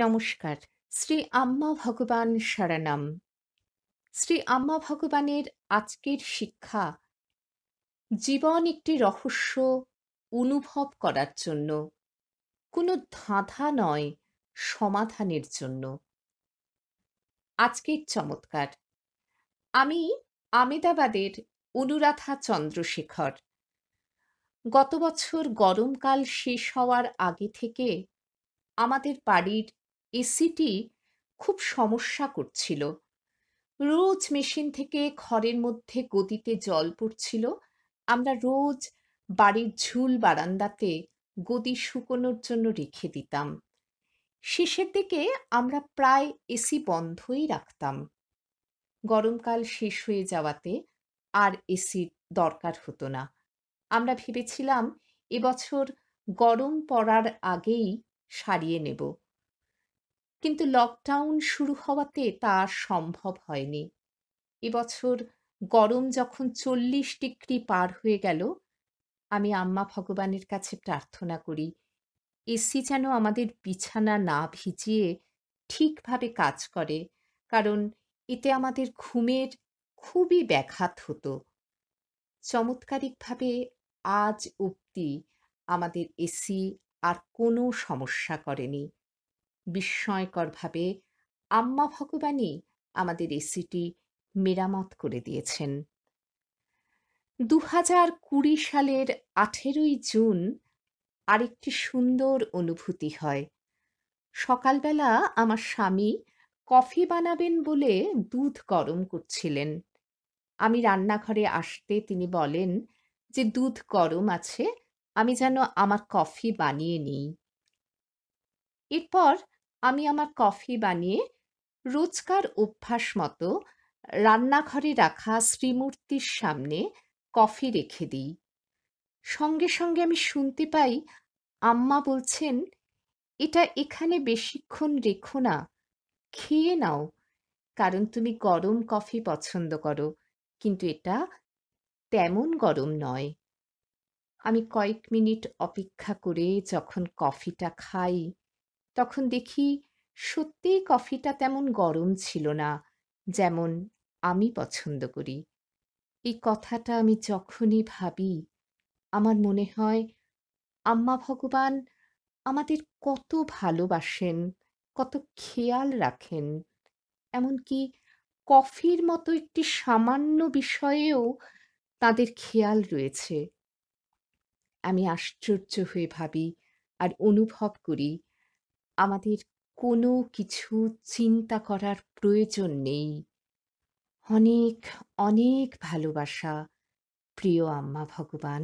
নমস্কার শ্রী আম্মা ভগবান সারানাম শ্রী আম্মা ভগবানের আজকের শিক্ষা জীবন একটি রহস্য অনুভব করার জন্য কোনো ধাঁধা নয় সমাধানের জন্য আজকের চমৎকার আমি আমেদাবাদের অনুরাধা চন্দ্রশেখর গত বছর গরমকাল শেষ হওয়ার আগে থেকে আমাদের বাড়ির এসিটি খুব সমস্যা করছিল রোজ মেশিন থেকে খড়ের মধ্যে গদিতে জল পড়ছিল আমরা রোজ বাড়ির ঝুল বারান্দাতে গদি শুকোনোর জন্য রেখে দিতাম শেষের দিকে আমরা প্রায় এসি বন্ধই রাখতাম গরমকাল শেষ হয়ে যাওয়াতে আর এসির দরকার হতো না আমরা ভেবেছিলাম এবছর গরম পড়ার আগেই সারিয়ে নেব কিন্তু লকডাউন শুরু হওয়াতে তা সম্ভব হয়নি এবছর গরম যখন চল্লিশ ডিগ্রি পার হয়ে গেল আমি আম্মা ভগবানের কাছে প্রার্থনা করি এসি যেন আমাদের বিছানা না ভিজিয়ে ঠিকভাবে কাজ করে কারণ এতে আমাদের ঘুমের খুবই ব্যাঘাত হতো চমৎকারিকভাবে আজ অবধি আমাদের এসি আর কোনো সমস্যা করেনি বিস্ময়করভাবে আম্মা ভগবানই আমাদের এসিটি মেরামত করে দিয়েছেন দু হাজার কুড়ি সালের আঠেরোই জুন আরেকটি সুন্দর অনুভূতি হয় সকালবেলা আমার স্বামী কফি বানাবেন বলে দুধ গরম করছিলেন আমি রান্নাঘরে আসতে তিনি বলেন যে দুধ গরম আছে আমি যেন আমার কফি বানিয়ে নিই এরপর আমি আমার কফি বানিয়ে রোজকার অভ্যাস মতো রান্নাঘরে রাখা শ্রীমূর্তির সামনে কফি রেখে দিই সঙ্গে সঙ্গে আমি শুনতে পাই আম্মা বলছেন এটা এখানে বেশিক্ষণ রেখো না খেয়ে নাও কারণ তুমি গরম কফি পছন্দ করো কিন্তু এটা তেমন গরম নয় আমি কয়েক মিনিট অপেক্ষা করে যখন কফিটা খাই তখন দেখি সত্যিই কফিটা তেমন গরম ছিল না যেমন আমি পছন্দ করি এই কথাটা আমি যখনই ভাবি আমার মনে হয় আম্মা ভগবান আমাদের কত ভালোবাসেন কত খেয়াল রাখেন এমনকি কফির মতো একটি সামান্য বিষয়েও তাদের খেয়াল রয়েছে আমি আশ্চর্য হয়ে ভাবি আর অনুভব করি আমাদের কোনো কিছু চিন্তা করার প্রয়োজন নেই অনেক অনেক ভালোবাসা প্রিয় আম্মা ভগবান